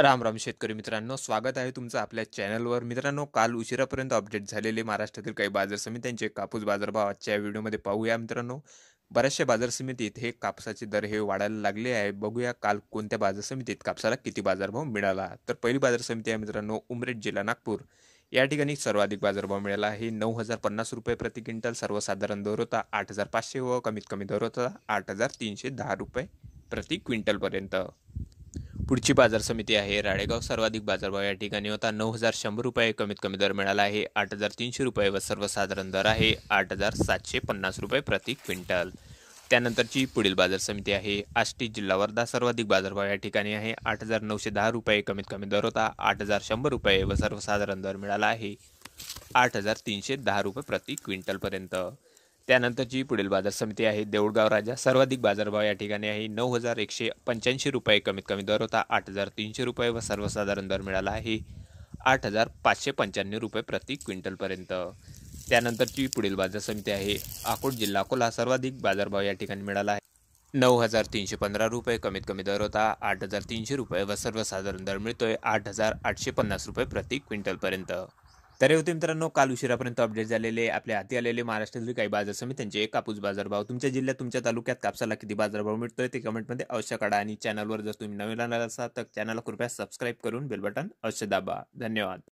राम राम शेतकरी मित्रांनो स्वागत आहे तुमचं आपल्या चॅनलवर मित्रांनो काल उशिरापर्यंत अपडेट झालेले महाराष्ट्रातील काही बाजार समित्यांचे कापूस बाजारभाव आजच्या व्हिडिओमध्ये पाहूया मित्रांनो बऱ्याचशा बाजार समितीत हे कापसाचे दर हे वाढायला लागले आहे बघूया काल कोणत्या बाजार समितीत कापसाला किती बाजारभाव मिळाला तर पहिली बाजार समिती आहे मित्रांनो उमरेड जिल्हा नागपूर या ठिकाणी सर्वाधिक बाजारभाव मिळाला आहे नऊ हजार पन्नास रुपये प्रति क्विंटल सर्वसाधारण दर होता आठ हजार पाचशे व कमीत कमी दर होता आठ हजार तीनशे दहा रुपये प्रति क्विंटलपर्यंत पुढची बाजार समिती आहे राळेगाव सर्वाधिक बाजारभाव या ठिकाणी होता नऊ हजार शंभर रुपये कमीत कमी दर मिळाला आहे आठ हजार तीनशे रुपये व सर्वसाधारण दर आहे आठ हजार सातशे पन्नास रुपये प्रति क्विंटल त्यानंतरची पुढील बाजार समिती आहे आष्टी जिल्हा वर्धा सर्वाधिक बाजारभाव या ठिकाणी आहे आठ हजार नऊशे दहा रुपये कमीत कमी दर होता आठ हजार शंभर रुपये व सर्वसाधारण दर मिळाला आहे आठ हजार तीनशे दहा रुपये प्रति क्विंटलपर्यंत त्यानंतरची पुढील बाजार समिती आहे देऊळगाव राजा सर्वाधिक बाजारभाव या ठिकाणी आहे नऊ हजार एकशे पंच्याऐंशी रुपये कमीत कमी दर होता आठ हजार तीनशे रुपये व सर्वसाधारण दर मिळाला आहे आठ हजार पाचशे पंच्याण्णव रुपये प्रति क्विंटलपर्यंत त्यानंतरची पुढील बाजार समिती आहे अकोट जिल्हा अकोला सर्वाधिक बाजारभाव या ठिकाणी मिळाला आहे नऊ हजार तीनशे पंधरा रुपये कमीत कमी दर होता आठ हजार तीनशे रुपये व सर्वसाधारण दर मिळतोय आठ हजार आठशे पन्नास रुपये प्रति क्विंटलपर्यंत तर होते मित्रांनो काल उशिरापर्यंत अपडेट झालेले आपल्या हाती आलेले महाराष्ट्रातील काही बाजार त्यांचे कापूस बाजारभाव तुमच्या जिल्ह्यात तुमच्या तालुक्यात कापसाला किती बाजारभाव मिळतोय ते कमेंटमध्ये अवश्य काढा आणि चॅनलवर जर तुम्ही नवीन आला असाल तर चॅनलला कृपया सबस्क्राईब करून बेल बटन अवश्य दाबा धन्यवाद